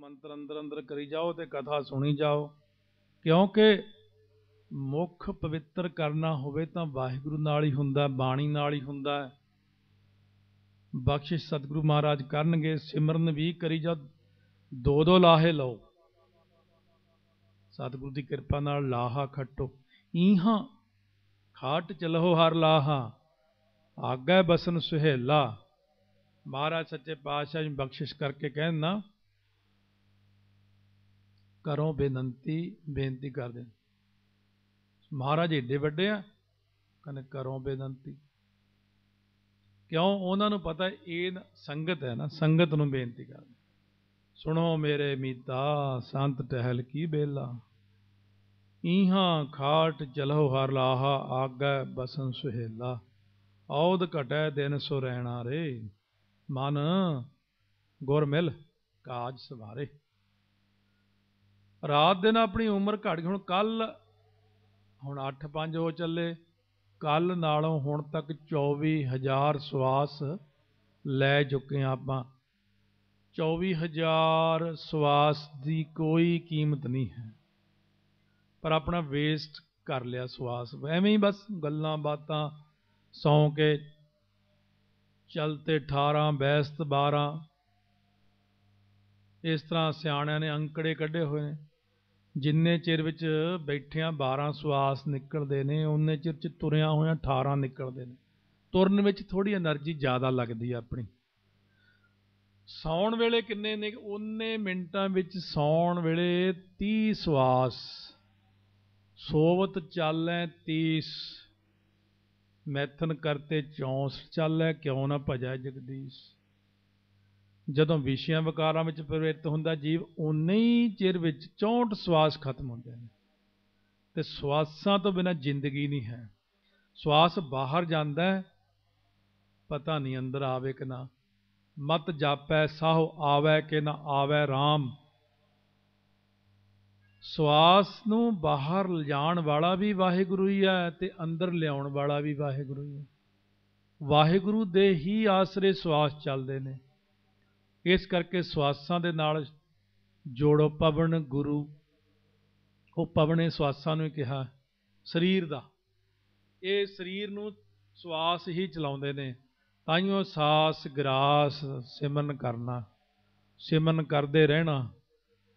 ਮੰਤਰ ਅੰਦਰ ਅੰਦਰ ਕਰੀ ਜਾਓ ਤੇ ਕਥਾ ਸੁਣੀ ਜਾਓ ਕਿਉਂਕਿ ਮੁਖ ਪਵਿੱਤਰ ਕਰਨਾ ਹੋਵੇ ਤਾਂ ਵਾਹਿਗੁਰੂ ਨਾਲ ਹੀ ਹੁੰਦਾ ਬਾਣੀ ਨਾਲ ਹੀ ਹੁੰਦਾ ਬਖਸ਼ਿਸ਼ ਸਤਿਗੁਰੂ ਮਹਾਰਾਜ ਕਰਨਗੇ ਸਿਮਰਨ ਵੀ ਕਰੀ ਜਾ ਦੋ ਦੋ ਲਾਹੇ ਲਓ ਸਤਿਗੁਰੂ ਦੀ ਕਿਰਪਾ ਨਾਲ ਲਾਹਾ ਖੱਟੋ ਈਹਾ ਖਾਟ ਚਲੋ ਹਰ ਲਾਹਾ ਆਗੈ ਬਸਨ ਸੁਹੇਲਾ ਮਹਾਰਾਜ ਸੱਚੇ ਪਾਤਸ਼ਾਹ ਜੀ ਬਖਸ਼ਿਸ਼ ਕਰਕੇ ਕਹਿਣ ਨਾ ਕਰੋ ਬੇਨਤੀ ਬੇਨਤੀ ਕਰਦੇ ਮਹਾਰਾਜ ਏਡੇ ਵੱਡੇ ਆ ਕਹਿੰਦੇ ਕਰੋ ਬੇਨੰਤੀ ਕਿਉਂ ਉਹਨਾਂ ਨੂੰ ਪਤਾ ਇਹ ਸੰਗਤ ਹੈ ਨਾ ਸੰਗਤ ਨੂੰ ਬੇਨਤੀ ਕਰਦੇ ਸੁਣੋ ਮੇਰੇ ਮੀਤਾ ਸੰਤ ਟਹਿਲ ਕੀ ਬੇਲਾ ਈਹਾਂ ਖਾਟ ਜਲਹੁ ਹਰ ਲਾਹਾ ਆਗੈ ਬਸਨ ਸੁਹੇਲਾ ਔਦ ਘਟੈ ਦਿਨ ਸੋ ਰਹਿਣਾ ਰੇ ਮਨ ਗੁਰ ਮਿਲ ਕਾਜ ਸਵਾਰੇ ਰਾਤ ਦਿਨ ਆਪਣੀ ਉਮਰ ਘਟ ਗਈ ਹੁਣ ਕੱਲ ਹੁਣ 8-5 ਹੋ ਚੱਲੇ ਕੱਲ ਨਾਲੋਂ ਹੁਣ ਤੱਕ 24000 ਸਵਾਸ ਲੈ ਚੁੱਕੇ ਆ ਆਪਾਂ 24000 ਸਵਾਸ ਦੀ ਕੋਈ ਕੀਮਤ ਨਹੀਂ ਹੈ ਪਰ ਆਪਣਾ ਵੇਸਟ ਕਰ ਲਿਆ ਸਵਾਸ ਐਵੇਂ ਹੀ ਬਸ ਗੱਲਾਂ ਬਾਤਾਂ ਸੌ ਕੇ ਚਲਤੇ 18 ਬੈਸਤ 12 ਇਸ ਤਰ੍ਹਾਂ ਸਿਆਣਿਆਂ ਨੇ ਅੰਕੜੇ ਕੱਢੇ ਹੋਏ ਨੇ ਜਿੰਨੇ ਚਿਰ ਵਿੱਚ ਬੈਠਿਆਂ 12 ਸਵਾਸ ਨਿਕਲਦੇ ਨੇ ਉਹਨੇ ਚਿਰ ਚ ਤੁਰਿਆਂ ਹੋਇਆਂ 18 ਨਿਕਲਦੇ ਨੇ ਤੁਰਨ ਵਿੱਚ ਥੋੜੀ એનર્ਜੀ ਜ਼ਿਆਦਾ ਲੱਗਦੀ ਆ ਆਪਣੀ ਸੌਣ ਵੇਲੇ ਕਿੰਨੇ ਨੇ ਉਹਨੇ ਮਿੰਟਾਂ ਵਿੱਚ ਸੌਣ ਵੇਲੇ 30 ਸਵਾਸ ਸੋਵਤ ਚੱਲੈ 30 ਮੈਥਨ ਕਰਤੇ 64 ਚੱਲੈ ਕਿਉਂ ਨਾ ਭਜੈ ਜਗਦੀਸ਼ ਜਦੋਂ ਵਿਸ਼ਿਆਂ ਵਿਕਾਰਾਂ ਵਿੱਚ ਪ੍ਰਵਿਰਤ ਹੁੰਦਾ ਜੀਵ ਉਨੇ ਹੀ ਚਿਰ ਵਿੱਚ 64 ਸਵਾਸ ਖਤਮ ਹੁੰਦੇ ਨੇ ਤੇ ਸਵਾਸਾਂ ਤੋਂ ਬਿਨਾ ਜ਼ਿੰਦਗੀ ਨਹੀਂ ਹੈ ਸਵਾਸ ਬਾਹਰ ਜਾਂਦਾ ਪਤਾ ਨਹੀਂ ਅੰਦਰ ਆਵੇ ਕਿ ਨਾ ਮਤ ਜਾਪੈ ਸਾਹੋ ਆਵੇ ਕਿ ਨਾ ਆਵੇ RAM ਸਵਾਸ ਨੂੰ ਬਾਹਰ ਲਿਜਾਣ ਵਾਲਾ ਵੀ ਵਾਹਿਗੁਰੂ ਹੀ ਹੈ ਤੇ ਅੰਦਰ ਲਿਆਉਣ ਵਾਲਾ ਵੀ ਵਾਹਿਗੁਰੂ ਹੀ ਹੈ ਵਾਹਿਗੁਰੂ ਦੇ ਹੀ ਆਸਰੇ ਸਵਾਸ ਚੱਲਦੇ ਨੇ ਇਸ ਕਰਕੇ ਸਵਾਸਾਂ ਦੇ ਨਾਲ ਜੋੜੋ ਪਵਨ ਗੁਰੂ ਉਹ ਪਵਨੇ ਸਵਾਸਾਂ ਨੂੰ ਕਿਹਾ ਸਰੀਰ ਦਾ ਇਹ ਸਰੀਰ ਨੂੰ ਸਵਾਸ ਹੀ ਚਲਾਉਂਦੇ ਨੇ ਤਾਈਓ ਸਾਸ ਗਰਾਸ ਸਿਮਨ ਕਰਨਾ ਸਿਮਨ ਕਰਦੇ ਰਹਿਣਾ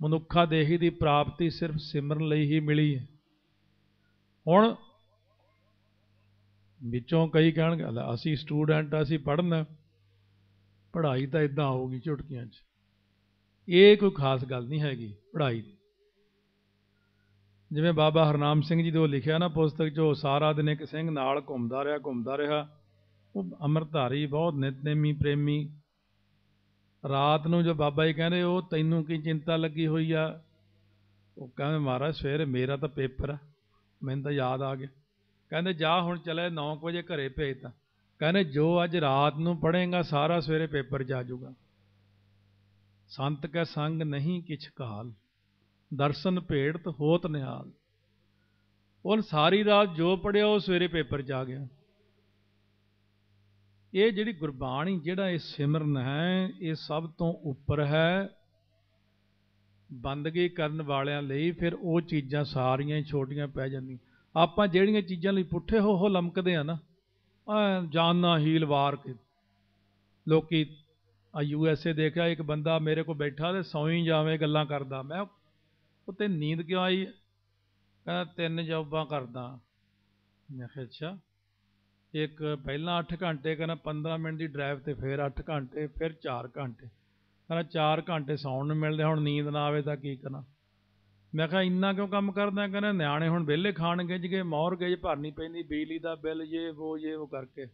ਮਨੁੱਖਾ ਦੇਹੀ ਦੀ ਪ੍ਰਾਪਤੀ ਸਿਰਫ ਸਿਮਰਨ ਲਈ ਹੀ ਮਿਲੀ ਹੈ ਹੁਣ ਵਿੱਚੋਂ ਕਈ ਕਹਿਣਗੇ ਅਸੀਂ ਸਟੂਡੈਂਟ ਅਸੀਂ ਪੜ੍ਹਨਾ ਪੜ੍ਹਾਈ ਤਾਂ ਇਦਾਂ ਹੋਊਗੀ ਝੁਟਕੀਆਂ 'ਚ ਇਹ ਕੋਈ ਖਾਸ ਗੱਲ ਨਹੀਂ ਹੈਗੀ ਪੜ੍ਹਾਈ ਦੀ ਜਿਵੇਂ ਬਾਬਾ ਹਰਨਾਮ ਸਿੰਘ ਜੀ ਦੇ ਉਹ ਲਿਖਿਆ ਨਾ ਪੁਸਤਕ 'ਚ ਉਹ ਸਾਰਾ ਦਿਨ ਇੱਕ ਸਿੰਘ ਨਾਲ ਘੁੰਮਦਾ ਰਿਹਾ ਘੁੰਮਦਾ ਰਿਹਾ ਉਹ ਅਮਰਧਾਰੀ ਬਹੁਤ ਨਿਤਨੇਮੀ ਪ੍ਰੇਮੀ ਰਾਤ ਨੂੰ ਜੋ ਬਾਬਾ ਜੀ ਕਹਿੰਦੇ ਉਹ ਤੈਨੂੰ ਕੀ ਚਿੰਤਾ ਲੱਗੀ ਹੋਈ ਆ ਉਹ ਕਹਿੰਦੇ ਮਹਾਰਾਜ ਸਵੇਰ ਮੇਰਾ ਤਾਂ ਪੇਪਰ ਆ ਮੈਨੂੰ ਤਾਂ ਯਾਦ ਆ ਗਿਆ ਕਹਿੰਦੇ ਜਾ ਹੁਣ ਚਲੇ 9 ਵਜੇ ਘਰੇ ਭੇਜਤਾ ਕਹਿੰਦੇ ਜੋ ਅੱਜ ਰਾਤ ਨੂੰ ਪੜ੍ਹੇਗਾ ਸਾਰਾ ਸਵੇਰੇ ਪੇਪਰ 'ਚ ਆ ਜਾਊਗਾ ਸੰਤ ਕੈ ਸੰਗ ਨਹੀਂ ਕਿਛ ਕਾਲ ਦਰਸ਼ਨ ਭੇੜਤ ਹੋਤ ਨਿਹਾਲ ਉਹ ਸਾਰੀ ਰਾਤ ਜੋ ਪੜਿਆ ਉਹ ਸਵੇਰੇ ਪੇਪਰ 'ਚ ਆ ਗਿਆ ਇਹ ਜਿਹੜੀ ਗੁਰਬਾਣੀ ਜਿਹੜਾ ਇਹ ਸਿਮਰਨ ਹੈ ਇਹ ਸਭ ਤੋਂ ਉੱਪਰ ਹੈ ਬੰਦਗੀ ਕਰਨ ਵਾਲਿਆਂ ਲਈ ਫਿਰ ਉਹ ਚੀਜ਼ਾਂ ਸਾਰੀਆਂ ਛੋਟੀਆਂ ਪੈ ਜਾਂਦੀਆਂ ਆਪਾਂ ਜਿਹੜੀਆਂ ਚੀਜ਼ਾਂ ਲਈ ਪੁੱਠੇ ਹੋ ਹੋ ਲਮਕਦੇ ਆ ਨਾ ਜਾਨਣਾ ਹੀਲ ਵਾਰ ਕੇ ਲੋਕੀ ਆ ਯੂ ਐਸ ਏ ਦੇਖਿਆ ਇੱਕ ਬੰਦਾ ਮੇਰੇ ਕੋਲ ਬੈਠਾ ਤੇ ਸੌਂ ਹੀ ਜਾਵੇਂ ਗੱਲਾਂ ਕਰਦਾ ਮੈਂ ਉੱਤੇ ਨੀਂਦ ਕਿਉਂ ਆਈ ਕਹਿੰਦਾ ਤਿੰਨ ਜੌਬਾਂ ਕਰਦਾ ਮੈਂ ਕਿਹਾ ਅੱਛਾ ਇੱਕ ਪਹਿਲਾਂ 8 ਘੰਟੇ ਕਹਿੰਦਾ 15 ਮਿੰਟ ਦੀ ਡਰਾਈਵ ਤੇ ਫਿਰ 8 ਘੰਟੇ ਫਿਰ 4 ਘੰਟੇ ਕਹਿੰਦਾ 4 ਘੰਟੇ ਸੌਣ ਨੂੰ ਮਿਲਦੇ ਹੁਣ ਨੀਂਦ ਨਾ ਆਵੇ ਤਾਂ ਕੀ ਕਰਾਂ ਮੈਂ ਕਿਹਾ ਇੰਨਾ ਕਿਉਂ ਕੰਮ ਕਰਦਾ ਕਹਿੰਦਾ ਨਿਆਣੇ ਹੁਣ ਵਿਹਲੇ ਖਾਣ ਗਿੱਜ ਗਏ ਮੌਰਗੇਜ ਭਰਨੀ ਪੈਂਦੀ ਬਿਜਲੀ ਦਾ ਬਿੱਲ ਇਹ ਉਹ ਇਹ ਉਹ ਕਰਕੇ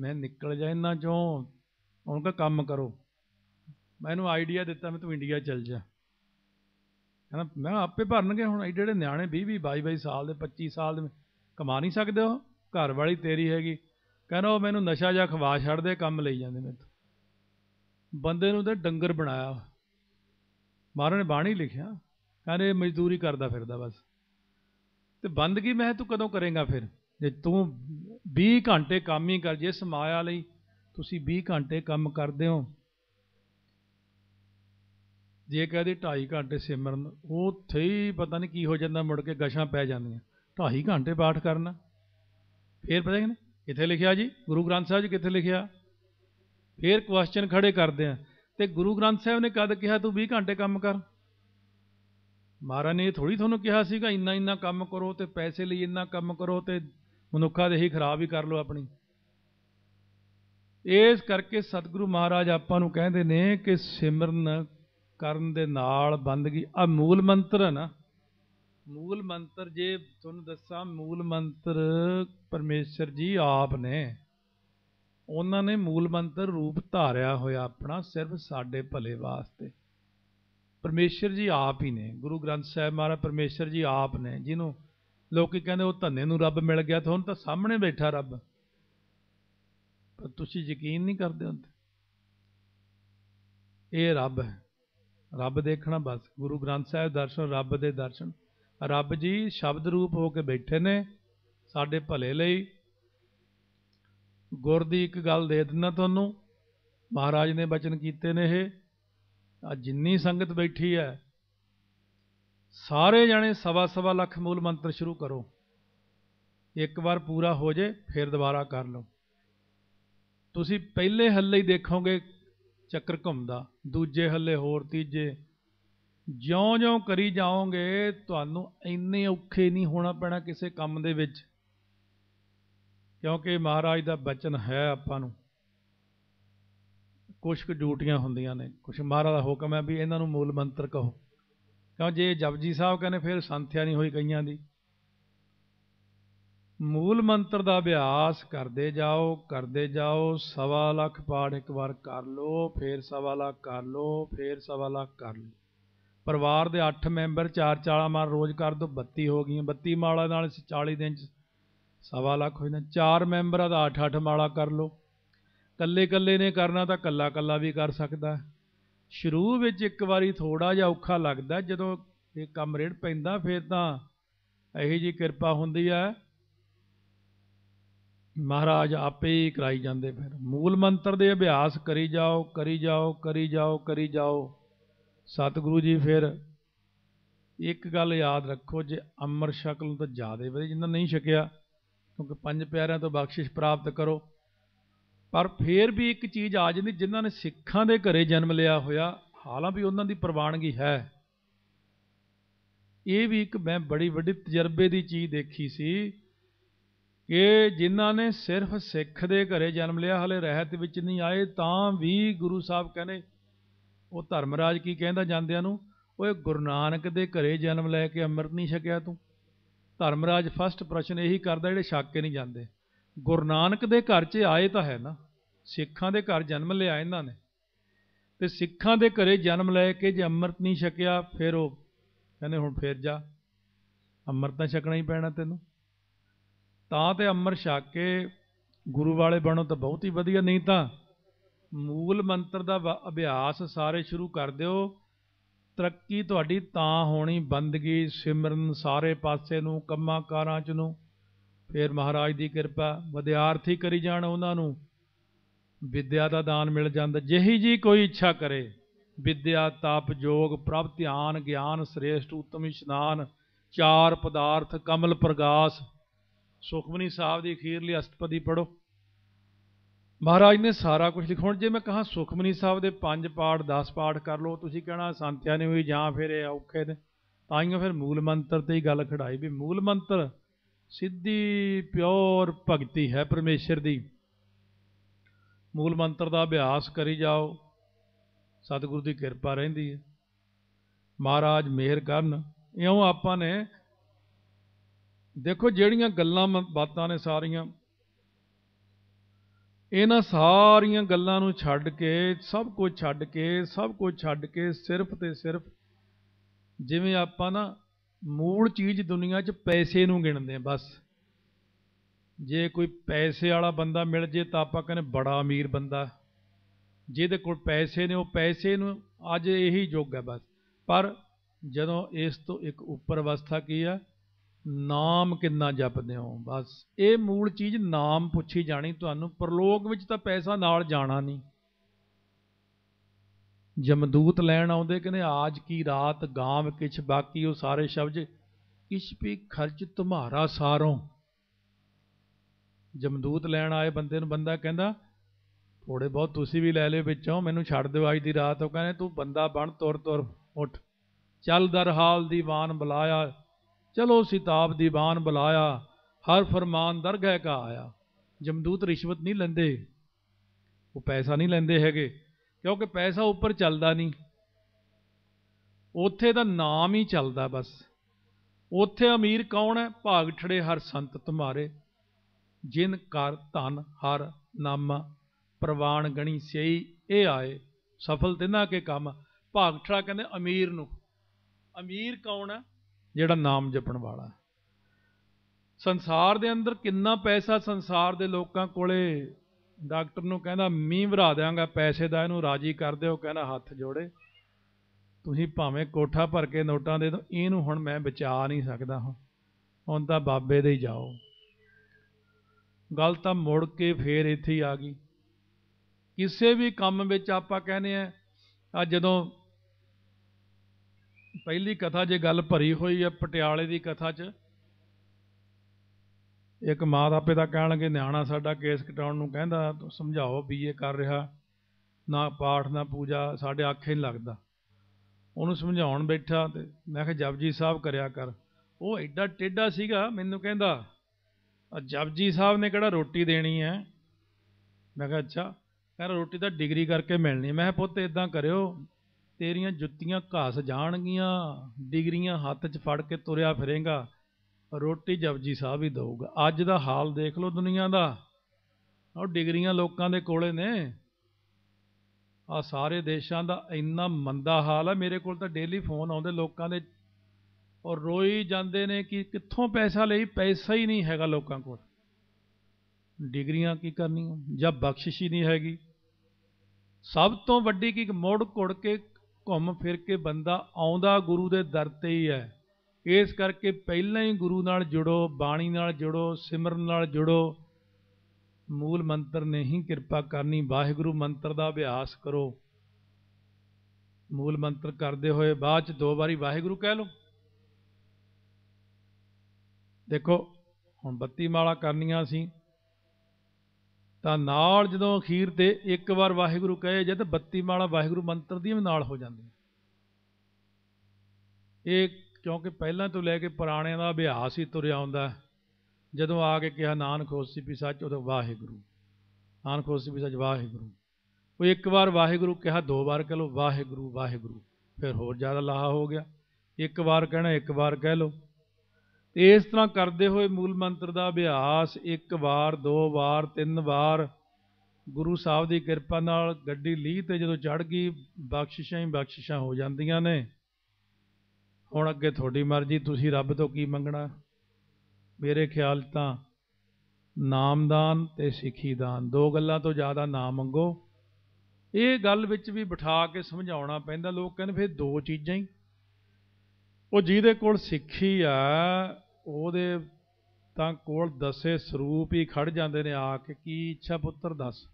ਮੈਂ ਨਿਕਲ ਜਾ ਇੰਨਾ ਚੋਂ ਹੁਣ ਕਾ ਕੰਮ ਕਰੋ ਮੈਨੂੰ ਆਈਡੀਆ ਦਿੱਤਾ ਮੈਂ ਤੂੰ ਇੰਡੀਆ ਚਲ ਜਾ ਕਹਿੰਦਾ ਮੈਂ ਆਪੇ ਭਰਨਗੇ ਹੁਣ ਐਡੇ ਜਿਹੜੇ ਨਿਆਣੇ 20 20 22 22 ਸਾਲ ਦੇ 25 ਸਾਲ ਦੇ ਕਮਾ ਨਹੀਂ ਸਕਦੇ ਹੋ ਘਰ ਵਾਲੀ ਤੇਰੀ ਹੈਗੀ ਕਹਿੰਦਾ ਉਹ ਮੈਨੂੰ ਨਸ਼ਾ ਜਾਂ ਖਵਾ ਛੱਡਦੇ ਕੰਮ ਲਈ ਜਾਂਦੇ ਮੈਂ ਬੰਦੇ ਨੂੰ ਤੇ ਡੰਗਰ ਬਣਾਇਆ ਮਹਾਰਾਜ ਬਾਣੀ ਲਿਖਿਆ ਕਹਿੰਦੇ ਮਜ਼ਦੂਰੀ ਕਰਦਾ ਫਿਰਦਾ ਬਸ ਤੇ ਬੰਦਗੀ ਮੈਂ ਤੂੰ ਕਦੋਂ ਕਰੇਗਾ ਫਿਰ ਜੇ ਤੂੰ 20 ਘੰਟੇ ਕੰਮ ਹੀ ਕਰ ਜਿਸ ਮਾਇਆ ਲਈ ਤੁਸੀਂ 20 ਘੰਟੇ ਕੰਮ ਕਰਦੇ ਹੋ ਜੇ ਕਹਦੇ 2.5 ਘੰਟੇ ਸਿਮਰਨ ਉੱਥੇ ਹੀ ਪਤਾ ਨਹੀਂ ਕੀ ਹੋ ਜਾਂਦਾ ਮੁੜ ਕੇ ਗਸ਼ਾਂ ਪੈ ਜਾਂਦੀਆਂ 2.5 ਘੰਟੇ ਪਾਠ ਕਰਨਾ ਫੇਰ ਪਤਾ ਕਿਨੇ ਕਿੱਥੇ ਲਿਖਿਆ ਜੀ ਗੁਰੂ ਗ੍ਰੰਥ ਸਾਹਿਬ ਜੀ ਕਿੱਥੇ ਲਿਖਿਆ ਫੇਰ ਕੁਐਸਚਨ ਖੜੇ ਕਰਦੇ ਆ ਤੇ ਗੁਰੂ ਗ੍ਰੰਥ ਸਾਹਿਬ ਨੇ ਕਦ ਕਿਹਾ ਤੂੰ 20 ਘੰਟੇ ਕੰਮ ਕਰ ਮਹਾਰਾਜ ਨੇ ਥੋੜੀ ਤੁਹਾਨੂੰ ਕਿਹਾ ਸੀਗਾ ਇੰਨਾ ਇੰਨਾ ਕੰਮ ਕਰੋ ਤੇ ਪੈਸੇ ਲਈ ਇੰਨਾ ਕੰਮ ਕਰੋ ਤੇ ਮਨੁੱਖਾ ਦੇ ਹੀ ਖਰਾਬ ਹੀ ਕਰ ਲੋ ਆਪਣੀ ਇਸ ਕਰਕੇ ਸਤਿਗੁਰੂ ਮਹਾਰਾਜ ਆਪਾਂ ਨੂੰ ਕਹਿੰਦੇ ਨੇ ਕਿ ਸਿਮਰਨ ਕਰਨ ਦੇ ਨਾਲ ਬੰਦਗੀ ਆ ਮੂਲ ਮੰਤਰ ਹੈ ਨਾ ਮੂਲ ਮੰਤਰ ਜੇ ਤੁਹਾਨੂੰ ਦੱਸਾਂ ਮੂਲ ਮੰਤਰ ਪਰਮੇਸ਼ਰ ਜੀ ਆਪ ਨੇ ਉਹਨਾਂ ਨੇ ਮੂਲ ਮੰਤਰ ਰੂਪ ਧਾਰਿਆ ਹੋਇਆ ਆਪਣਾ ਸਿਰਫ ਸਾਡੇ ਭਲੇ ਵਾਸਤੇ ਪਰਮੇਸ਼ਰ ਜੀ ਆਪ ਹੀ ਨੇ ਗੁਰੂ ਗ੍ਰੰਥ ਸਾਹਿਬ ਮਹਾਰਾ ਪਰਮੇਸ਼ਰ ਜੀ ਆਪ ਨੇ ਜਿਹਨੂੰ ਲੋਕੀ ਕਹਿੰਦੇ ਉਹ ਧੰਨੇ ਨੂੰ ਰੱਬ ਮਿਲ ਗਿਆ ਤੁਹਾਨੂੰ ਤਾਂ ਸਾਹਮਣੇ ਬੈਠਾ ਰੱਬ ਪਰ ਤੁਸੀਂ ਯਕੀਨ ਨਹੀਂ ਕਰਦੇ ਹੁੰਦੇ ਇਹ ਰੱਬ ਹੈ ਰੱਬ ਦੇਖਣਾ ਬਸ ਗੁਰੂ ਗ੍ਰੰਥ ਸਾਹਿਬ ਦਰਸ਼ਨ ਰੱਬ ਦੇ ਦਰਸ਼ਨ ਰੱਬ ਜੀ ਸ਼ਬਦ ਰੂਪ ਹੋ ਕੇ ਬੈਠੇ ਨੇ ਸਾਡੇ ਭਲੇ ਲਈ ਗੁਰ ਦੀ ਇੱਕ ਗੱਲ ਦੇ ਦਿੰਦਾ ਤੁਹਾਨੂੰ ਮਹਾਰਾਜ ਨੇ ਬਚਨ ਕੀਤੇ ਨੇ ਇਹ ਆ ਜਿੰਨੀ ਸੰਗਤ ਬੈਠੀ ਹੈ ਸਾਰੇ ਜਣੇ ਸਵਾ ਸਵਾ ਲੱਖ ਮੂਲ ਮੰਤਰ ਸ਼ੁਰੂ ਕਰੋ ਇੱਕ ਵਾਰ ਪੂਰਾ ਹੋ ਜੇ ਫਿਰ ਦੁਬਾਰਾ ਕਰ ਲਓ ਤੁਸੀਂ ਪਹਿਲੇ ਹੱਲੇ ਹੀ ਦੇਖੋਗੇ ਚੱਕਰ ਘੁੰਮਦਾ ਦੂਜੇ ਹੱਲੇ ਹੋਰ ਤੀਜੇ ਜਿਉਂ-ਜਿਉਂ ਕਰੀ ਜਾਓਗੇ ਤੁਹਾਨੂੰ ਇੰਨੇ ਔਖੇ ਨਹੀਂ ਹੋਣਾ ਪੈਣਾ ਕਿਸੇ ਕੰਮ ਦੇ ਵਿੱਚ ਕਿਉਂਕਿ ਮਹਾਰਾਜ ਦਾ ਬਚਨ ਹੈ ਆਪਾਂ ਨੂੰ ਕੁਝ ਕੁ ਡਿਊਟੀਆਂ ਹੁੰਦੀਆਂ ਨੇ ਕੁਝ ਮਹਾਰਾਜ ਦਾ ਹੁਕਮ ਹੈ ਵੀ ਇਹਨਾਂ ਨੂੰ ਮੂਲ ਮੰਤਰ ਕਹੋ ਕਿਉਂ ਜੇ ਜਪਜੀ ਸਾਹਿਬ ਕਹਿੰਦੇ ਫਿਰ ਸੰਥਿਆ ਨਹੀਂ ਹੋਈ ਕਈਆਂ ਦੀ ਮੂਲ ਮੰਤਰ ਦਾ ਅਭਿਆਸ ਕਰਦੇ ਜਾਓ ਕਰਦੇ ਜਾਓ ਸਵਾ ਲੱਖ ਪਾਠ ਇੱਕ ਵਾਰ ਕਰ ਲਓ ਫਿਰ ਸਵਾ ਲੱਖ ਕਰ ਲਓ ਫਿਰ ਸਵਾ ਲੱਖ ਕਰ ਲਓ ਪਰਿਵਾਰ ਦੇ 8 ਮੈਂਬਰ 4 ਚਾਲਾ ਮਾਰ ਰੋਜ਼ ਕਰ ਦੋ 32 ਹੋ ਗਈਆਂ 32 ਮਾਲਾ ਨਾਲ 40 ਦਿਨ ਚ ਸਵਾ ਲੱਖ ਹੋ ਜਾਂਦਾ 4 ਮੈਂਬਰਾਂ ਦਾ 8 8 ਮਾਲਾ ਕਰ ਲਓ ਕੱਲੇ-ਕੱਲੇ ਨੇ ਕਰਨਾ ਤਾਂ ਕੱਲਾ-ਕੱਲਾ ਵੀ ਕਰ ਸਕਦਾ ਸ਼ੁਰੂ ਵਿੱਚ ਇੱਕ ਵਾਰੀ ਥੋੜਾ ਜਿਹਾ ਔਖਾ ਲੱਗਦਾ ਜਦੋਂ ਇਹ ਕੰਮ ਰੇੜ ਪੈਂਦਾ ਫਿਰ ਤਾਂ ਇਹੋ ਜੀ ਕਿਰਪਾ ਹੁੰਦੀ ਹੈ ਮਹਾਰਾਜ ਆਪੇ ਹੀ ਕਰਾਈ ਜਾਂਦੇ ਫਿਰ ਮੂਲ ਮੰਤਰ ਦੇ ਅਭਿਆਸ ਕਰੀ ਜਾਓ ਕਰੀ ਜਾਓ ਕਰੀ ਜਾਓ ਕਰੀ ਜਾਓ ਸਤਿਗੁਰੂ ਜੀ ਫਿਰ ਇੱਕ ਗੱਲ ਯਾਦ ਰੱਖੋ ਜੇ ਅਮਰ ਸ਼ਕਲ ਤੋਂ ਜ਼ਿਆਦਾ ਵੀ ਜਿੰਨਾ ਨਹੀਂ ਛਕਿਆ ਕਿਉਂਕਿ ਪੰਜ ਪਿਆਰਿਆਂ ਤੋਂ ਬਖਸ਼ਿਸ਼ ਪ੍ਰਾਪਤ ਕਰੋ ਪਰ ਫੇਰ ਵੀ ਇੱਕ ਚੀਜ਼ ਆ ਜਾਂਦੀ ਜਿਨ੍ਹਾਂ ਨੇ ਸਿੱਖਾਂ ਦੇ ਘਰੇ ਜਨਮ ਲਿਆ ਹੋਇਆ ਹਾਲਾਂ ਵੀ ਉਹਨਾਂ ਦੀ ਪ੍ਰਵਾਨਗੀ ਹੈ ਇਹ ਵੀ ਇੱਕ ਮੈਂ ਬੜੀ ਵੱਡੀ ਤਜਰਬੇ ਦੀ ਚੀਜ਼ ਦੇਖੀ ਸੀ ਕਿ ਜਿਨ੍ਹਾਂ ਨੇ ਸਿਰਫ ਸਿੱਖ ਦੇ ਘਰੇ ਜਨਮ ਲਿਆ ਹਲੇ ਰਹਿਤ ਵਿੱਚ ਨਹੀਂ ਆਏ ਤਾਂ ਵੀ ਗੁਰੂ ਸਾਹਿਬ ਕਹਿੰਦੇ ਉਹ ਧਰਮਰਾਜ ਕੀ ਕਹਿੰਦਾ ਜਾਂਦਿਆਂ ਨੂੰ ਓਏ ਗੁਰੂ ਨਾਨਕ ਦੇ ਘਰੇ ਜਨਮ ਲੈ ਕੇ ਅੰਮ੍ਰਿਤ ਨਹੀਂ ਛਕਿਆ ਤੂੰ ਧਰਮਰਾਜ ਫਸਟ ਪ੍ਰਸ਼ਨ ਇਹੀ ਕਰਦਾ ਜਿਹੜੇ ਛੱਕ ਕੇ ਨਹੀਂ ਜਾਂਦੇ ਗੁਰੂ ਨਾਨਕ ਦੇ ਘਰ 'ਚ ਆਏ ਤਾਂ ਹੈ ਨਾ ਸਿੱਖਾਂ ਦੇ ਘਰ ਜਨਮ ਲਿਆ ਇਹਨਾਂ ਨੇ ਤੇ ਸਿੱਖਾਂ ਦੇ ਘਰੇ ਜਨਮ ਲੈ ਕੇ ਜੇ ਅੰਮ੍ਰਿਤ ਨਹੀਂ ਛਕਿਆ ਫਿਰ ਉਹ ਕਹਿੰਦੇ ਹੁਣ ਫੇਰ ਜਾ ਅੰਮ੍ਰਿਤ ਤਾਂ ਛਕਣਾ ਹੀ ਪੈਣਾ ਤੈਨੂੰ ਤਾਂ ਤੇ ਅੰਮ੍ਰਿਤ ਛਕ ਕੇ ਗੁਰੂ ਵਾਲੇ ਬਣੋ ਤਾਂ ਬਹੁਤ ਹੀ ਵਧੀਆ ਨਹੀਂ ਤਾਂ ਮੂਲ ਮੰਤਰ ਦਾ ਅਭਿਆਸ ਸਾਰੇ ਸ਼ੁਰੂ ਕਰ ਦਿਓ ਤਰੱਕੀ ਤੁਹਾਡੀ ਤਾਂ ਹੋਣੀ ਬੰਦਗੀ ਸਿਮਰਨ ਸਾਰੇ ਪਾਸੇ ਨੂੰ ਕੰਮਾਂ ਕਾਰਾਂ 'ਚ ਨੂੰ ਫਿਰ ਮਹਾਰਾਜ ਦੀ ਕਿਰਪਾ ਵਿਦਿਆਰਥੀ ਕਰੀ ਜਾਣ ਉਹਨਾਂ ਨੂੰ ਵਿਦਿਆ ਦਾ ਦਾਨ ਮਿਲ ਜਾਂਦਾ ਜਿਹੀ ਜੀ ਕੋਈ ਇੱਛਾ ਕਰੇ ਵਿਦਿਆ ਤਪ ਜੋਗ ਪ੍ਰਭ ਧਿਆਨ ਗਿਆਨ ਸ੍ਰੇਸ਼ਟ ਉਤਮ ਇਸ਼ਨਾਨ ਚਾਰ ਪਦਾਰਥ ਕਮਲ ਪ੍ਰਗਾਸ ਸੁਖਮਨੀ ਸਾਹਿਬ ਦੀ ਅਖੀਰਲੀ ਅਸ਼ਟਪਦੀ ਪੜੋ ਮਹਾਰਾਜ ਨੇ ਸਾਰਾ ਕੁਝ ਲਿਖਉਣ ਜੇ ਮੈਂ ਕਹਾ ਸੁਖਮਨੀ ਸਾਹਿਬ ਦੇ ਪੰਜ ਪਾਠ 10 ਪਾਠ ਕਰ ਲੋ ਤੁਸੀਂ ਕਹਿਣਾ ਸੰਤਿਆ ਨੇ ਹੋਈ ਜਾਂ ਫਿਰ ਇਹ ਔਖੇ ਨੇ ਤਾਂ ਹੀ ਫਿਰ ਮੂਲ ਮੰਤਰ ਤੇ ਹੀ ਗੱਲ ਖੜਾਈ ਵੀ ਮੂਲ ਮੰਤਰ ਸਿੱਧੀ ਪਿਓਰ ਭਗਤੀ ਹੈ ਪਰਮੇਸ਼ਰ ਦੀ ਮੂਲ ਮੰਤਰ ਦਾ ਅਭਿਆਸ ਕਰੀ ਜਾਓ ਸਤਿਗੁਰੂ ਦੀ ਕਿਰਪਾ ਰਹਿੰਦੀ ਹੈ ਮਹਾਰਾਜ ਮਿਹਰ ਕਰਨ ਇਉਂ ਆਪਾਂ ਨੇ ਦੇਖੋ ਜਿਹੜੀਆਂ ਗੱਲਾਂ ਬਾਤਾਂ ਨੇ ਸਾਰੀਆਂ ਇਹਨਾਂ ਸਾਰੀਆਂ ਗੱਲਾਂ ਨੂੰ ਛੱਡ ਕੇ ਸਭ ਕੁਝ ਛੱਡ ਕੇ ਸਭ ਕੁਝ ਛੱਡ ਕੇ ਸਿਰਫ ਤੇ ਸਿਰਫ ਜਿਵੇਂ ਆਪਾਂ ਨਾ ਮੂਲ ਚੀਜ਼ ਦੁਨੀਆ 'ਚ ਪੈਸੇ ਨੂੰ ਗਿਣਦੇ ਆ ਬਸ ਜੇ ਕੋਈ ਪੈਸੇ ਵਾਲਾ ਬੰਦਾ ਮਿਲ ਜੇ ਤਾਂ ਆਪਾਂ ਕਹਿੰਦੇ ਬੜਾ ਅਮੀਰ ਬੰਦਾ ਜਿਹਦੇ ਕੋਲ ਪੈਸੇ ਨੇ ਉਹ ਪੈਸੇ ਨੂੰ ਅੱਜ ਇਹੀ ਯੁੱਗ ਹੈ ਬਸ ਪਰ ਜਦੋਂ ਇਸ ਤੋਂ ਇੱਕ ਉੱਪਰ ਅਵਸਥਾ ਕੀ ਆ ਨਾਮ ਕਿੰਨਾ ਜਪਦੇ ਹੋ ਬਸ ਇਹ ਮੂਲ ਚੀਜ਼ ਨਾਮ ਪੁੱਛੀ ਜਾਣੀ ਤੁਹਾਨੂੰ ਪਰਲੋਕ ਵਿੱਚ ਤਾਂ ਪੈਸਾ ਨਾਲ ਜਾਣਾ ਨਹੀਂ ਜਮਦੂਤ ਲੈਣ ਆਉਂਦੇ ਕਹਿੰਦੇ ਆਜ ਕੀ ਰਾਤ ਗਾਮ ਕਿਛ ਬਾਕੀ ਉਹ ਸਾਰੇ ਸ਼ਬਦ ਕਿਛ ਵੀ ਖਰਚ ਤੁਹਾਰਾ ਸਾਰੋਂ ਜਮਦੂਤ ਲੈਣ ਆਏ ਬੰਦੇ ਨੂੰ ਬੰਦਾ ਕਹਿੰਦਾ ਥੋੜੇ ਬਹੁਤ ਤੁਸੀਂ ਵੀ ਲੈ ਲਿਓ ਵਿੱਚੋਂ ਮੈਨੂੰ ਛੱਡ ਦਿਓ ਅੱਜ ਦੀ ਰਾਤ ਉਹ ਕਹਿੰਦੇ ਤੂੰ ਬੰਦਾ ਬਣ ਤੁਰ ਤੁਰ ਉੱਠ ਚੱਲ ਦਰਹਾਲ ਦੀਵਾਨ ਬੁਲਾਇਆ ਚਲੋ ਸਿਤਾਬ ਦੀਵਾਨ ਬੁਲਾਇਆ ਹਰ ਫਰਮਾਨ ਦਰਗਹਿ ਕਾ ਆਇਆ ਜਮਦੂਤ ਰਿਸ਼ਵਤ ਨਹੀਂ ਲੈਂਦੇ ਉਹ ਪੈਸਾ ਨਹੀਂ ਲੈਂਦੇ ਹੈਗੇ ਕਿਉਂਕਿ ਪੈਸਾ ਉੱਪਰ ਚੱਲਦਾ ਨਹੀਂ ਉੱਥੇ ਦਾ ਨਾਮ ਹੀ ਚੱਲਦਾ ਬਸ ਉੱਥੇ ਅਮੀਰ ਕੌਣ ਹੈ ਭਾਗ ਹਰ ਸੰਤ ਤੁਮਾਰੇ ਜਿਨ ਕਰ ਧਨ ਹਰ ਨਾਮ ਪ੍ਰਵਾਨ ਗਣੀ ਸਈ ਇਹ ਆਏ ਸਫਲ ਤਿੰਨਾ ਕੇ ਕੰਮ ਭਾਗ ਕਹਿੰਦੇ ਅਮੀਰ ਨੂੰ ਅਮੀਰ ਕੌਣ ਹੈ ਜਿਹੜਾ ਨਾਮ ਜਪਣ ਵਾਲਾ ਸੰਸਾਰ ਦੇ ਅੰਦਰ ਕਿੰਨਾ ਪੈਸਾ ਸੰਸਾਰ ਦੇ ਲੋਕਾਂ ਕੋਲੇ ਡਾਕਟਰ ਨੂੰ ਕਹਿੰਦਾ ਮੀਂਹ ਵਰਾ ਦੇਵਾਂਗਾ ਪੈਸੇ ਦਾ ਇਹਨੂੰ ਰਾਜੀ ਕਰ ਦਿਓ ਕਹਿੰਦਾ ਹੱਥ ਜੋੜੇ ਤੁਸੀਂ ਭਾਵੇਂ ਕੋਠਾ ਭਰ ਕੇ ਨੋਟਾਂ ਦੇ ਦਿਓ ਇਹਨੂੰ ਹੁਣ ਮੈਂ ਬਚਾ ਨਹੀਂ ਸਕਦਾ ਹਾਂ ਹੁਣ ਤਾਂ ਬਾਬੇ ਦੇ ਹੀ ਜਾਓ ਗੱਲ ਤਾਂ ਮੁੜ ਕੇ ਫੇਰ ਇੱਥੇ ਹੀ ਆ ਗਈ ਕਿਸੇ ਵੀ ਕੰਮ ਵਿੱਚ ਆਪਾਂ ਕਹਿੰਦੇ ਆ ਆ ਜਦੋਂ ਪਹਿਲੀ ਕਥਾ ਜੇ ਗੱਲ ਭਰੀ ਹੋਈ ਹੈ ਪਟਿਆਲੇ ਦੀ ਕਥਾ 'ਚ ਇੱਕ ਮਾਤਾ ਪਿਤਾ ਕਹਿਣਗੇ ਨਿਆਣਾ ਸਾਡਾ ਕੇਸ ਕਟਾਉਣ ਨੂੰ ਕਹਿੰਦਾ ਸਮਝਾਓ ਵੀ ਇਹ ਕਰ ਰਿਹਾ ਨਾ ਪਾਠ ਨਾ ਪੂਜਾ ਸਾਡੇ ਆਖੇ ਨਹੀਂ ਲੱਗਦਾ ਉਹਨੂੰ ਸਮਝਾਉਣ ਬੈਠਾ ਤੇ ਮੈਂ ਕਿਹਾ ਜਪਜੀ ਸਾਹਿਬ ਕਰਿਆ ਕਰ ਉਹ ਐਡਾ ਟੇਡਾ ਸੀਗਾ ਮੈਨੂੰ ਕਹਿੰਦਾ ਜਪਜੀ ਸਾਹਿਬ ਨੇ ਕਿਹੜਾ ਰੋਟੀ ਦੇਣੀ ਹੈ ਮੈਂ ਕਿਹਾ ਅੱਛਾ ਕਹਿੰਦਾ ਰੋਟੀ ਤਾਂ ਡਿਗਰੀ ਕਰਕੇ ਮਿਲਣੀ ਮੈਂ ਕਿਹਾ ਪੁੱਤ ਇਦਾਂ ਕਰਿਓ ਤੇਰੀਆਂ ਜੁੱਤੀਆਂ ਘਾਸ ਜਾਣਗੀਆਂ ਡਿਗਰੀਆਂ ਹੱਥ 'ਚ ਫੜ ਕੇ ਤੁਰਿਆ ਫਿਰੇਗਾ ਰੋਟੀ ਜਪਜੀ ਸਾਹਿਬ ਹੀ ਦਊਗਾ ਅੱਜ ਦਾ ਹਾਲ ਦੇਖ ਲਓ ਦੁਨੀਆ ਦਾ ਉਹ ਡਿਗਰੀਆਂ ਲੋਕਾਂ ਦੇ ਕੋਲੇ ਨੇ ਆ ਸਾਰੇ ਦੇਸ਼ਾਂ ਦਾ ਇੰਨਾ ਮੰਦਾ ਹਾਲ ਹੈ ਮੇਰੇ ਕੋਲ ਤਾਂ ਡੇਲੀ ਫੋਨ ਆਉਂਦੇ ਲੋਕਾਂ ਦੇ ਔਰ ਰੋਈ ਜਾਂਦੇ ਨੇ ਕਿ ਕਿੱਥੋਂ ਪੈਸਾ ਲਈ ਪੈਸਾ ਹੀ ਨਹੀਂ ਹੈਗਾ ਲੋਕਾਂ ਕੋਲ ਡਿਗਰੀਆਂ ਕੀ ਕਰਨੀਆਂ ਜਾਂ ਬਖਸ਼ਿਸ਼ ਹੀ ਨਹੀਂ ਹੈਗੀ ਸਭ ਤੋਂ ਵੱਡੀ ਕੀ ਮੋੜ ਘੁੜ ਕੇ ਘੁੰਮ ਫਿਰ ਕੇ ਬੰਦਾ ਆਉਂਦਾ ਗੁਰੂ ਦੇ ਦਰ ਤੇ ਹੀ ਹੈ ਇਸ ਕਰਕੇ ਪਹਿਲਾਂ ਹੀ ਗੁਰੂ ਨਾਲ ਜੁੜੋ ਬਾਣੀ ਨਾਲ ਜੁੜੋ ਸਿਮਰਨ ਨਾਲ ਜੁੜੋ ਮੂਲ ਮੰਤਰ ਨੇ ਹੀ ਕਿਰਪਾ ਕਰਨੀ ਵਾਹਿਗੁਰੂ ਮੰਤਰ ਦਾ ਅਭਿਆਸ ਕਰੋ ਮੂਲ ਮੰਤਰ ਕਰਦੇ ਹੋਏ ਬਾਅਦ ਚ ਦੋ ਵਾਰੀ ਵਾਹਿਗੁਰੂ ਕਹਿ ਲਓ ਦੇਖੋ ਹੁਣ 32 ਮਾਲਾ ਕਰਨੀਆਂ ਸੀ ਤਾਂ ਨਾਲ ਜਦੋਂ ਅਖੀਰ ਤੇ ਇੱਕ ਵਾਰ ਵਾਹਿਗੁਰੂ ਕਹੇ ਜਦ ਤਾਂ 32 ਮਾਲਾ ਵਾਹਿਗੁਰੂ ਮੰਤਰ ਦੀ ਵੀ ਨਾਲ ਹੋ ਜਾਂਦੀ ਇਹ ਕਿਉਂਕਿ ਪਹਿਲਾਂ ਤੋਂ ਲੈ ਕੇ ਪੁਰਾਣਿਆਂ ਦਾ ਅਭਿਆਸ ਹੀ ਤੁਰਿਆ ਆਉਂਦਾ ਜਦੋਂ ਆ ਕੇ ਕਿਹਾ ਨਾਨਕ ਹੋਸੀ ਵੀ ਸੱਚ ਉਦੋਂ ਵਾਹਿਗੁਰੂ ਨਾਨਕ ਹੋਸੀ ਵੀ ਸੱਚ ਵਾਹਿਗੁਰੂ ਉਹ ਇੱਕ ਵਾਰ ਵਾਹਿਗੁਰੂ ਕਿਹਾ ਦੋ ਵਾਰ ਕਹ ਲੋ ਵਾਹਿਗੁਰੂ ਵਾਹਿਗੁਰੂ ਫਿਰ ਹੋਰ ਜ਼ਿਆਦਾ ਲਾਹਾ ਹੋ ਗਿਆ ਇੱਕ ਵਾਰ ਕਹਿਣਾ ਇੱਕ ਵਾਰ ਕਹਿ ਲੋ ਤੇ ਇਸ ਤਰ੍ਹਾਂ ਕਰਦੇ ਹੋਏ ਮੂਲ ਮੰਤਰ ਦਾ ਅਭਿਆਸ ਇੱਕ ਵਾਰ ਦੋ ਵਾਰ ਤਿੰਨ ਵਾਰ ਗੁਰੂ ਸਾਹਿਬ ਦੀ ਕਿਰਪਾ ਨਾਲ ਗੱਡੀ ਲੀਹ ਤੇ ਜਦੋਂ ਚੜ ਗਈ ਬਖਸ਼ਿਸ਼ਾਂ ਹੀ ਬਖਸ਼ਿਸ਼ਾਂ ਹੋ ਜਾਂਦੀਆਂ ਨੇ ਹੁਣ ਅੱਗੇ ਤੁਹਾਡੀ ਮਰਜ਼ੀ ਤੁਸੀਂ ਰੱਬ ਤੋਂ ਕੀ ਮੰਗਣਾ ਮੇਰੇ ਖਿਆਲ ਤਾਂ ਨਾਮਦਾਨ ਤੇ ਸਿੱਖੀ ਦਾਨ ਦੋ ਗੱਲਾਂ ਤੋਂ ਜ਼ਿਆਦਾ ਨਾ ਮੰਗੋ ਇਹ ਗੱਲ ਵਿੱਚ ਵੀ ਬਿਠਾ ਕੇ ਸਮਝਾਉਣਾ ਪੈਂਦਾ ਲੋਕ ਕਹਿੰਦੇ ਫਿਰ ਦੋ ਚੀਜ਼ਾਂ ਹੀ ਉਹ ਜਿਹਦੇ ਕੋਲ ਸਿੱਖੀ ਆ ਉਹਦੇ ਤਾਂ ਕੋਲ ਦਸੇ ਸਰੂਪ ਹੀ ਖੜ ਜਾਂਦੇ ਨੇ ਆ ਕੇ ਕੀ ਇੱਛਾ ਪੁੱਤਰ ਦੱਸ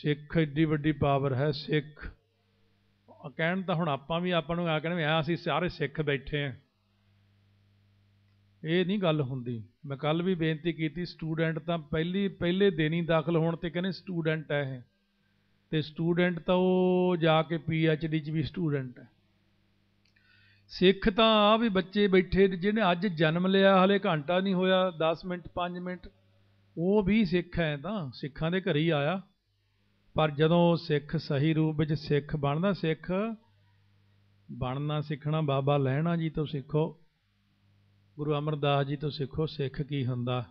ਸਿੱਖ ਏਡੀ ਵੱਡੀ ਪਾਵਰ ਹੈ ਸਿੱਖ ਕਹਿਣ ਤਾਂ ਹੁਣ ਆਪਾਂ ਵੀ ਆਪਾਂ ਨੂੰ ਆ ਕਹਿੰਦੇ ਆ ਅਸੀਂ ਸਾਰੇ ਸਿੱਖ ਬੈਠੇ ਆ ਇਹ ਨਹੀਂ ਗੱਲ ਹੁੰਦੀ ਮੈਂ ਕੱਲ ਵੀ ਬੇਨਤੀ ਕੀਤੀ ਸਟੂਡੈਂਟ ਤਾਂ ਪਹਿਲੀ ਪਹਿਲੇ ਦਿਨ ਹੀ ਦਾਖਲ ਹੋਣ ਤੇ ਕਹਿੰਦੇ ਸਟੂਡੈਂਟ ਹੈ ਇਹ ਤੇ ਸਟੂਡੈਂਟ ਤਾਂ ਉਹ ਜਾ ਕੇ ਪੀ ਐਚ ਡੀ ਚ ਵੀ ਸਟੂਡੈਂਟ ਹੈ ਸਿੱਖ ਤਾਂ ਆ ਵੀ ਬੱਚੇ ਬੈਠੇ ਜਿਹਨੇ ਅੱਜ ਜਨਮ ਲਿਆ ਹਲੇ ਘੰਟਾ ਨਹੀਂ ਹੋਇਆ 10 ਮਿੰਟ 5 ਮਿੰਟ ਉਹ ਵੀ ਸਿੱਖ ਹੈ ਤਾਂ ਸਿੱਖਾਂ ਦੇ ਘਰ ਹੀ ਆਇਆ ਪਰ ਜਦੋਂ ਸਿੱਖ ਸਹੀ ਰੂਪ ਵਿੱਚ ਸਿੱਖ ਬਣਦਾ ਸਿੱਖ ਬਣਨਾ ਸਿੱਖਣਾ ਬਾਬਾ ਲੈਣਾ ਜੀ ਤੋਂ ਸਿੱਖੋ ਗੁਰੂ ਅਮਰਦਾਸ ਜੀ ਤੋਂ ਸਿੱਖੋ ਸਿੱਖ ਕੀ ਹੁੰਦਾ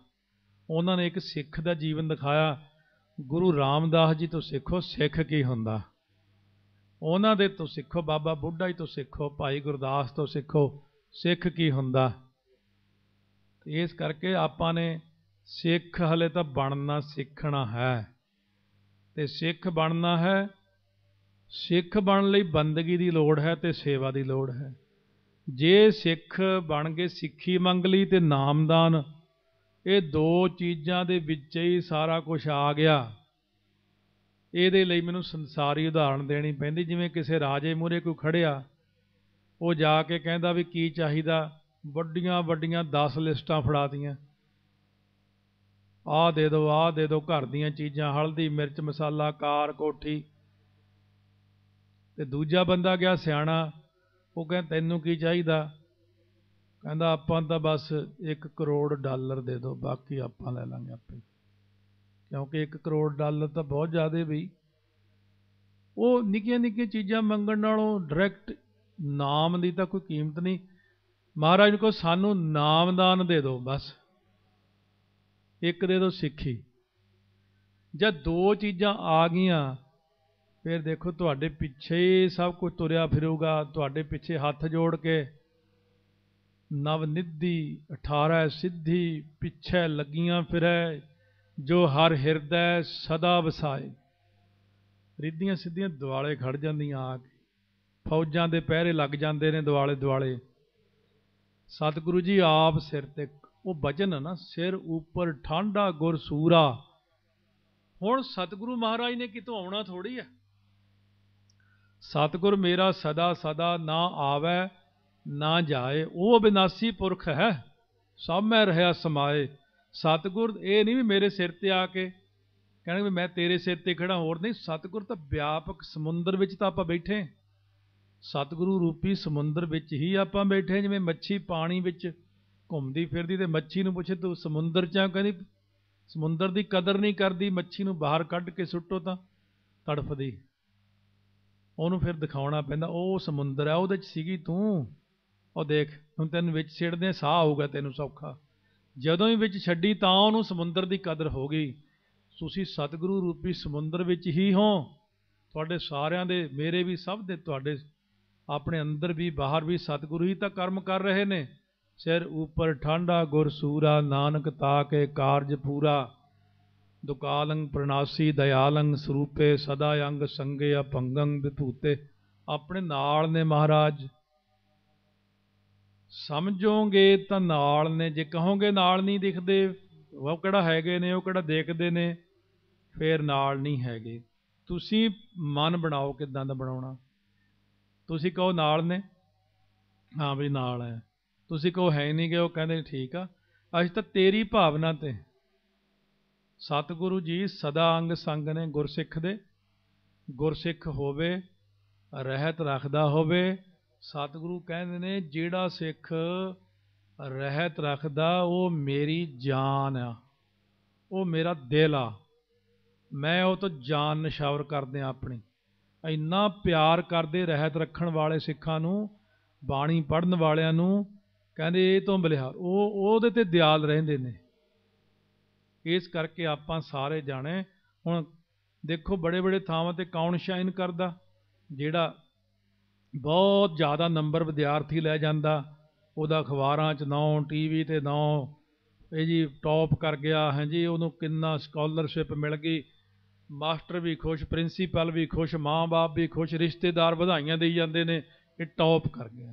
ਉਹਨਾਂ ਨੇ ਇੱਕ ਸਿੱਖ ਦਾ ਜੀਵਨ ਦਿਖਾਇਆ ਗੁਰੂ ਰਾਮਦਾਸ ਜੀ ਤੋਂ ਸਿੱਖੋ ਸਿੱਖ ਕੀ ਹੁੰਦਾ ਉਹਨਾਂ ਦੇ ਤੋਂ ਸਿੱਖੋ ਬਾਬਾ ਬੁੱਢਾ ਜੀ ਤੋਂ ਸਿੱਖੋ ਭਾਈ ਗੁਰਦਾਸ ਤੋਂ ਸਿੱਖੋ ਸਿੱਖ ਕੀ ਹੁੰਦਾ ਇਸ ਕਰਕੇ ਆਪਾਂ ਨੇ ਸਿੱਖ ਹਲੇ ਤਾਂ ਬਣਨਾ ਸਿੱਖਣਾ ਹੈ ਤੇ ਸਿੱਖ ਬਣਨਾ ਹੈ ਸਿੱਖ ਬਣਨ ਲਈ ਬੰਦਗੀ ਦੀ ਲੋੜ ਹੈ ਤੇ ਸੇਵਾ ਦੀ ਲੋੜ ਹੈ ਜੇ ਸਿੱਖ ਬਣ ਕੇ ਸਿੱਖੀ ਮੰਗ ਲਈ ਤੇ ਨਾਮਦਾਨ ਇਹ ਦੋ ਚੀਜ਼ਾਂ ਦੇ ਵਿੱਚ ਹੀ ਸਾਰਾ ਕੁਝ ਆ ਗਿਆ ਇਹਦੇ ਲਈ ਮੈਨੂੰ ਸੰਸਾਰੀ ਉਦਾਹਰਣ ਦੇਣੀ ਪੈਂਦੀ ਜਿਵੇਂ ਕਿਸੇ ਰਾਜੇ ਮੂਰੇ ਕੋਈ ਖੜਿਆ ਉਹ ਜਾ ਕੇ ਕਹਿੰਦਾ ਵੀ ਕੀ ਚਾਹੀਦਾ ਵੱਡੀਆਂ ਵੱਡੀਆਂ 10 ਲਿਸਟਾਂ ਫੜਾਤੀਆਂ ਆ ਦੇ ਦਿਓ ਆ ਦੇ ਦਿਓ ਘਰ ਦੀਆਂ ਚੀਜ਼ਾਂ ਹਲਦੀ ਮਿਰਚ ਮਸਾਲਾ ਕਾਰ ਕੋਠੀ ਤੇ ਦੂਜਾ ਬੰਦਾ ਗਿਆ ਸਿਆਣਾ ਉਹ ਕਹਿੰਦਾ ਤੈਨੂੰ ਕੀ ਚਾਹੀਦਾ ਕਹਿੰਦਾ ਆਪਾਂ ਤਾਂ ਬਸ 1 ਕਰੋੜ ਡਾਲਰ ਦੇ ਦਿਓ ਬਾਕੀ ਆਪਾਂ ਲੈ ਲਾਂਗੇ ਆਪੇ ਕਿਉਂਕਿ 1 ਕਰੋੜ ਡਾਲਰ ਤਾਂ ਬਹੁਤ ਜ਼ਿਆਦਾ ਵੀ ਉਹ ਨਿੱਕੀਆਂ ਨਿੱਕੀਆਂ ਚੀਜ਼ਾਂ ਮੰਗਣ ਨਾਲੋਂ ਡਾਇਰੈਕਟ ਨਾਮ ਦੀ ਤਾਂ ਕੋਈ ਕੀਮਤ ਨਹੀਂ ਮਹਾਰਾਜ ਨੂੰ ਕੋ ਸਾਨੂੰ ਨਾਮਦਾਨ ਦੇ ਦਿਓ ਬਸ ਇੱਕ ਦੇ ਦੋ ਸਿੱਖੀ ਜਦ ਦੋ ਚੀਜ਼ਾਂ ਆ ਗਈਆਂ ਫਿਰ ਦੇਖੋ ਤੁਹਾਡੇ ਪਿੱਛੇ ਸਭ ਕੁਝ ਤੁਰਿਆ ਫਿਰੂਗਾ ਤੁਹਾਡੇ ਪਿੱਛੇ ਹੱਥ ਜੋੜ ਕੇ ਨਵ ਨਿੱਧੀ 18 ਸਿੱਧੀ ਪਿੱਛੇ ਲੱਗੀਆਂ ਫਿਰੈ ਜੋ ਹਰ ਹਿਰਦੈ ਸਦਾ ਵਸਾਏ ਰਿੱਧੀਆਂ ਸਿੱਧੀਆਂ ਦਿਵਾਲੇ ਖੜ ਜਾਂਦੀਆਂ ਆ ਕੇ ਫੌਜਾਂ ਦੇ ਪਹਿਰੇ ਲੱਗ ਜਾਂਦੇ ਨੇ ਦਿਵਾਲੇ ਦਿਵਾਲੇ ਸਤਿਗੁਰੂ ਜੀ ਆਪ ਸਿਰ ਤੇ ਉਹ ਹੈ ਨਾ ਸਿਰ ਉੱਪਰ ਠੰਡਾ ਗੁਰ ਸੂਰਾ ਹੁਣ ਸਤਿਗੁਰੂ ਮਹਾਰਾਜ ਨੇ ਕਿਤੋਂ ਆਉਣਾ ਥੋੜੀ ਹੈ ਸਤਿਗੁਰ ਮੇਰਾ ਸਦਾ ਸਦਾ ਨਾ ਆਵੇ ਨਾ ਜਾਏ ਉਹ ਅਬਿਨਾਸੀ ਪੁਰਖ ਹੈ ਸਭ ਮੈਂ ਰਹਾ ਸਮਾਏ ਸਤਿਗੁਰ ਇਹ ਨਹੀਂ ਵੀ ਮੇਰੇ ਸਿਰ ਤੇ ਆ ਕੇ ਕਹਿੰਦੇ ਵੀ ਮੈਂ ਤੇਰੇ ਸਿਰ ਤੇ ਖੜਾ ਹੋਰ ਨਹੀਂ ਸਤਿਗੁਰ ਤਾਂ ਵਿਆਪਕ ਸਮੁੰਦਰ ਵਿੱਚ ਤਾਂ ਆਪਾਂ ਬੈਠੇ ਸਤਿਗੁਰੂ ਰੂਪੀ ਸਮੁੰਦਰ ਵਿੱਚ ਹੀ ਆਪਾਂ ਬੈਠੇ ਜਿਵੇਂ ਮੱਛੀ ਪਾਣੀ ਵਿੱਚ ਘੁੰਮਦੀ ਫਿਰਦੀ ਤੇ ਮੱਛੀ ਨੂੰ ਪੁੱਛੇ ਤੂੰ ਸਮੁੰਦਰ ਚ ਕਹਿੰਦੀ ਸਮੁੰਦਰ ਦੀ ਕਦਰ ਨਹੀਂ ਕਰਦੀ ਮੱਛੀ ਨੂੰ ਬਾਹਰ ਕੱਢ ਕੇ ਸੁੱਟੋ ਤਾਂ ਤੜਫਦੀ ਉਹਨੂੰ ਫਿਰ ਦਿਖਾਉਣਾ ਪੈਂਦਾ ਉਹ ਸਮੁੰਦਰ ਆ ਉਹਦੇ ਚ ਸੀਗੀ ਤੂੰ ਉਹ ਦੇਖ ਹੁਣ ਤੈਨੂੰ ਵਿੱਚ ਛੇੜਦੇ ਸਾਹ ਹੋਊਗਾ ਤੈਨੂੰ ਸੌਖਾ ਜਦੋਂ ਹੀ ਵਿੱਚ ਛੱਡੀ ਤਾਂ ਉਹਨੂੰ ਸਮੁੰਦਰ ਦੀ ਕਦਰ ਹੋ ਗਈ ਤੁਸੀਂ ਸਤਿਗੁਰੂ ਰੂਪੀ ਸਮੁੰਦਰ ਵਿੱਚ ਹੀ ਹੋ ਤੁਹਾਡੇ ਸਾਰਿਆਂ ਦੇ ਮੇਰੇ ਵੀ ਸਭ ਦੇ ਤੁਹਾਡੇ ਆਪਣੇ ਅੰਦਰ ਵੀ ਬਾਹਰ ਵੀ ਸਤਿਗੁਰੂ ਹੀ ਤਾਂ ਕਰਮ ਕਰ ਰਹੇ ਨੇ ਸਿਰ ਉਪਰ ਠਾਂਡਾ ਗੁਰ ਸੂਰਾ ਨਾਨਕ ਤਾ ਕੇ ਕਾਰਜ ਪੂਰਾ ਦੁਕਾਲੰਗ ਪ੍ਰਣਾਸੀ ਦਇਆਲੰਗ ਸਰੂਪੇ ਸਦਾ ਅੰਗ ਸੰਗੇ ਅਪੰਗੰ ਵਿਭੂਤੇ ਆਪਣੇ ਨਾਲ ਨੇ ਮਹਾਰਾਜ ਸਮਝੋਗੇ ਤਾਂ ਨਾਲ ਨੇ ਜੇ ਕਹੋਗੇ ਨਾਲ ਨਹੀਂ ਦਿਖਦੇ ਉਹ ਕਿਹੜਾ ਹੈਗੇ ਨੇ ਉਹ ਕਿਹੜਾ ਦੇਖਦੇ ਨੇ ਫੇਰ ਨਾਲ ਨਹੀਂ ਹੈਗੇ ਤੁਸੀਂ ਮਨ ਬਣਾਓ ਕਿਦਾਂ ਦਾ ਬਣਾਉਣਾ ਤੁਸੀਂ ਕਹੋ ਨਾਲ ਨੇ ਹਾਂ ਵੀ ਨਾਲ ਹੈ ਤੁਸੀਂ ਕਹੋ ਹੈ ਨਹੀਂ ਗਏ ਉਹ ਕਹਿੰਦੇ ਠੀਕ ਆ ਅੱਜ ਤਾਂ ਤੇਰੀ ਭਾਵਨਾ ਤੇ ਸਤਿਗੁਰੂ ਜੀ ਸਦਾ ਅੰਗ ਸੰਗ ਨੇ ਗੁਰਸਿੱਖ ਦੇ ਗੁਰਸਿੱਖ ਹੋਵੇ ਰਹਿਤ ਰੱਖਦਾ ਹੋਵੇ ਸਤਿਗੁਰੂ ਕਹਿੰਦੇ ਨੇ ਜਿਹੜਾ ਸਿੱਖ ਰਹਿਤ ਰੱਖਦਾ ਉਹ ਮੇਰੀ ਜਾਨ ਆ ਉਹ ਮੇਰਾ ਦਿਲ ਆ ਮੈਂ ਉਹ ਤੋਂ ਜਾਨ ਨਿਸ਼ਾਵਰ ਕਰਦੇ ਆ ਆਪਣੀ ਇੰਨਾ ਪਿਆਰ ਕਰਦੇ ਰਹਿਤ ਰੱਖਣ ਵਾਲੇ ਸਿੱਖਾਂ ਨੂੰ ਬਾਣੀ ਪੜਨ ਵਾਲਿਆਂ ਨੂੰ ਕਹਿੰਦੇ ਇਹ ਤੋਂ ਬਲਿਹਾਰ ਉਹ ਉਹਦੇ ਤੇ ਦਿਆਲ ਰਹਿੰਦੇ ਨੇ ਇਸ ਕਰਕੇ ਆਪਾਂ ਸਾਰੇ ਜਾਣੇ ਹੁਣ ਦੇਖੋ ਬੜੇ ਬੜੇ ਥਾਵਾਂ ਤੇ ਕੌਣ ਸ਼ਾਈਨ ਕਰਦਾ ਜਿਹੜਾ ਬਹੁਤ ਜ਼ਿਆਦਾ ਨੰਬਰ ਵਿਦਿਆਰਥੀ ਲੈ ਜਾਂਦਾ ਉਹਦਾ ਅਖਬਾਰਾਂ 'ਚ ਨਾਉ ਟੀਵੀ ਤੇ ਨਾਉ ਇਹ ਜੀ ਟੌਪ ਕਰ ਗਿਆ ਹੈ ਜੀ ਉਹਨੂੰ ਕਿੰਨਾ ਸਕਾਲਰਸ਼ਿਪ ਮਿਲ ਗਈ ਮਾਸਟਰ ਵੀ ਖੁਸ਼ ਪ੍ਰਿੰਸੀਪਲ ਵੀ ਖੁਸ਼ ਮਾਂ-ਬਾਪ ਵੀ ਖੁਸ਼ ਰਿਸ਼ਤੇਦਾਰ ਵਧਾਈਆਂ ਦੇਈ ਜਾਂਦੇ ਨੇ ਇਹ ਟੌਪ ਕਰ ਗਿਆ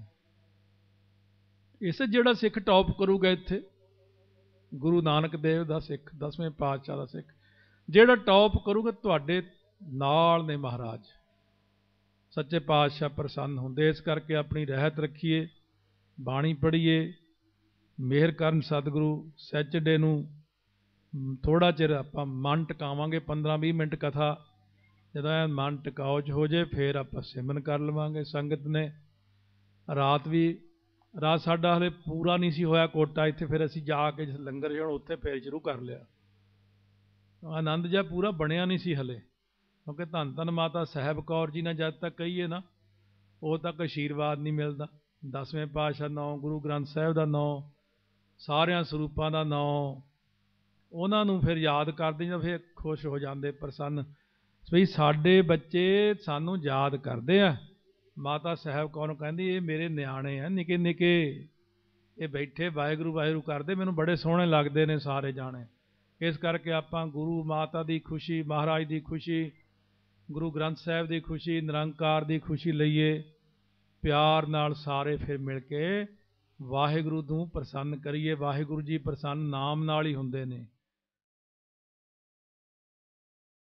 ਇਸੇ ਜਿਹੜਾ ਸਿੱਖ ਟੌਪ ਕਰੂਗਾ ਇੱਥੇ ਗੁਰੂ ਨਾਨਕ ਦੇਵ ਦਾ ਸਿੱਖ 10ਵੇਂ ਪਾਤਸ਼ਾਹ ਦਾ ਸਿੱਖ ਜਿਹੜਾ ਟੌਪ ਕਰੂਗਾ ਤੁਹਾਡੇ ਨਾਲ ਨੇ ਮਹਾਰਾਜ ਸੱਚੇ ਪਾਤਸ਼ਾਹ ਪ੍ਰਸੰਨ ਹੁੰਦੇ ਇਸ ਕਰਕੇ ਆਪਣੀ ਰਹਿਤ ਰੱਖੀਏ ਬਾਣੀ ਪੜ੍ਹੀਏ ਮਿਹਰ ਕਰਨ ਸਤਿਗੁਰੂ ਸੈਚਰਡੇ ਨੂੰ ਥੋੜਾ ਚਿਰ ਆਪਾਂ ਮਨ ਟਿਕਾਵਾਂਗੇ 15-20 ਮਿੰਟ ਕਥਾ ਜਦੋਂ ਮਨ ਟਿਕਾਉ ਹੋ ਜੇ ਫਿਰ ਆਪਾਂ ਸਿਮਨ ਕਰ ਲਵਾਂਗੇ ਸੰਗਤ ਨੇ ਰਾਤ ਵੀ ਰਾਤ ਸਾਡਾ ਹਲੇ ਪੂਰਾ ਨਹੀਂ ਸੀ ਹੋਇਆ ਕੋਟਾ ਇੱਥੇ ਫਿਰ ਅਸੀਂ ਜਾ ਕੇ ਲੰਗਰ ਜਣ ਉੱਥੇ ਫੇਰ ਸ਼ੁਰੂ ਕਰ ਲਿਆ ਆਨੰਦ ਜਿਹਾ ਪੂਰਾ ਬਣਿਆ ਨਹੀਂ ਸੀ ਹਲੇ ਕਿਉਂਕਿ ਧੰਨ ਧੰਨ ਮਾਤਾ ਸਹਿਬ ਕੌਰ ਜੀ ਨਾਲ ਜਦ ਤੱਕ ਕਹੀਏ ਨਾ ਉਹ ਤੱਕ ਅਸ਼ੀਰਵਾਦ ਨਹੀਂ ਮਿਲਦਾ ਦਸਵੇਂ ਪਾਤਸ਼ਾਹ ਨਾਉ ਗੁਰੂ ਗ੍ਰੰਥ ਸਾਹਿਬ ਦਾ ਨਾਉ ਸਾਰਿਆਂ ਸਰੂਪਾਂ ਦਾ ਨਾਉ ਉਹਨਾਂ ਨੂੰ ਫਿਰ ਯਾਦ ਕਰਦੇ ਜਾਂ ਫਿਰ ਖੁਸ਼ ਹੋ ਜਾਂਦੇ ਪ੍ਰਸੰਨ ਸੋ ਸਾਡੇ ਬੱਚੇ ਸਾਨੂੰ ਯਾਦ ਕਰਦੇ ਆ ਮਾਤਾ ਸਾਹਿਬ ਕੌਣ ਕਹਿੰਦੀ ਇਹ ਮੇਰੇ ਨਿਆਣੇ ਆ ਨਿਕੇ ਨਿਕੇ ਇਹ ਬੈਠੇ ਵਾਹਿਗੁਰੂ ਵਾਹਿਗੁਰੂ ਕਰਦੇ ਮੈਨੂੰ ਬੜੇ ਸੋਹਣੇ ਲੱਗਦੇ ਨੇ ਸਾਰੇ ਜਾਣੇ ਇਸ ਕਰਕੇ ਆਪਾਂ ਗੁਰੂ ਮਾਤਾ ਦੀ ਖੁਸ਼ੀ ਮਹਾਰਾਜ ਦੀ ਖੁਸ਼ੀ ਗੁਰੂ ਗ੍ਰੰਥ ਸਾਹਿਬ ਦੀ ਖੁਸ਼ੀ ਨਿਰੰਕਾਰ ਦੀ ਖੁਸ਼ੀ ਲਈਏ ਪਿਆਰ ਨਾਲ ਸਾਰੇ ਫਿਰ ਮਿਲ ਕੇ ਵਾਹਿਗੁਰੂ ਨੂੰ ਪ੍ਰਸੰਨ ਕਰੀਏ ਵਾਹਿਗੁਰੂ ਜੀ ਪ੍ਰਸੰਨ ਨਾਮ ਨਾਲ ਹੀ ਹੁੰਦੇ ਨੇ